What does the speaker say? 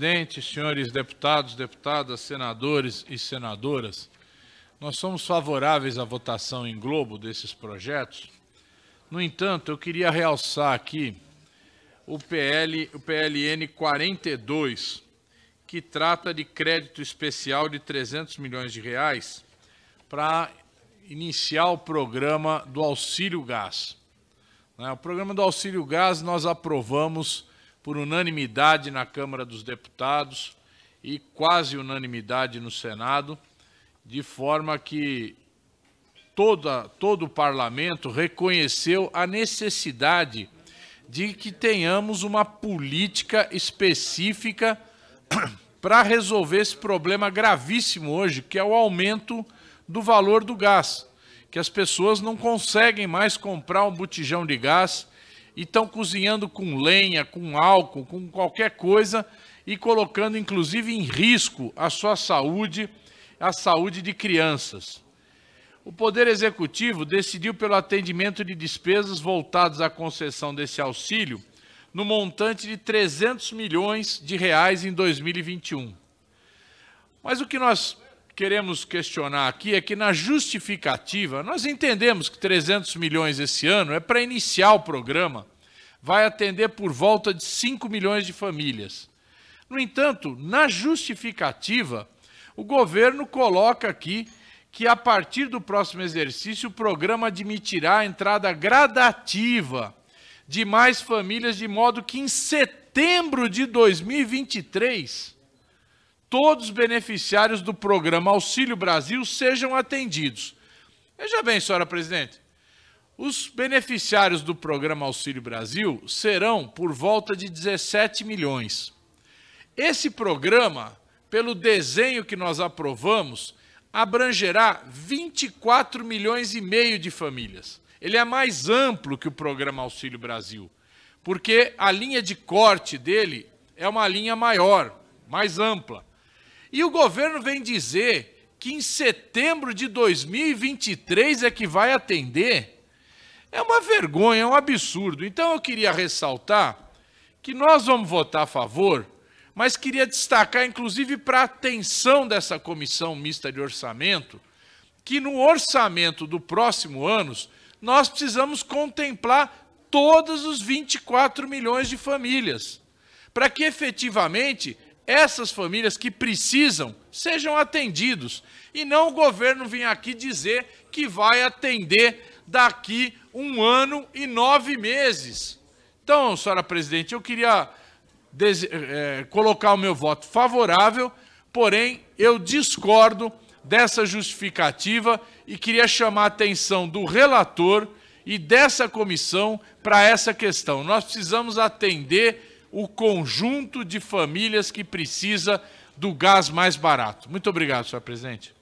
presidente, senhores deputados, deputadas, senadores e senadoras, nós somos favoráveis à votação em globo desses projetos. No entanto, eu queria realçar aqui o, PL, o PLN 42, que trata de crédito especial de 300 milhões de reais para iniciar o programa do auxílio gás. Né, o programa do auxílio gás nós aprovamos por unanimidade na Câmara dos Deputados e quase unanimidade no Senado, de forma que toda, todo o parlamento reconheceu a necessidade de que tenhamos uma política específica para resolver esse problema gravíssimo hoje, que é o aumento do valor do gás, que as pessoas não conseguem mais comprar um botijão de gás e estão cozinhando com lenha, com álcool, com qualquer coisa e colocando inclusive em risco a sua saúde, a saúde de crianças. O Poder Executivo decidiu pelo atendimento de despesas voltadas à concessão desse auxílio no montante de 300 milhões de reais em 2021. Mas o que nós queremos questionar aqui é que na justificativa, nós entendemos que 300 milhões esse ano é para iniciar o programa, vai atender por volta de 5 milhões de famílias. No entanto, na justificativa, o governo coloca aqui que a partir do próximo exercício o programa admitirá a entrada gradativa de mais famílias, de modo que em setembro de 2023 todos beneficiários do programa Auxílio Brasil sejam atendidos. Veja bem, senhora presidente, os beneficiários do programa Auxílio Brasil serão por volta de 17 milhões. Esse programa, pelo desenho que nós aprovamos, abrangerá 24 milhões e meio de famílias. Ele é mais amplo que o programa Auxílio Brasil, porque a linha de corte dele é uma linha maior, mais ampla. E o governo vem dizer que em setembro de 2023 é que vai atender. É uma vergonha, é um absurdo. Então eu queria ressaltar que nós vamos votar a favor, mas queria destacar, inclusive, para a atenção dessa comissão mista de orçamento, que no orçamento do próximo ano nós precisamos contemplar todos os 24 milhões de famílias, para que efetivamente essas famílias que precisam sejam atendidos e não o governo vir aqui dizer que vai atender daqui um ano e nove meses. Então, senhora presidente, eu queria é, colocar o meu voto favorável, porém eu discordo dessa justificativa e queria chamar a atenção do relator e dessa comissão para essa questão. Nós precisamos atender o conjunto de famílias que precisa do gás mais barato. Muito obrigado, senhor presidente.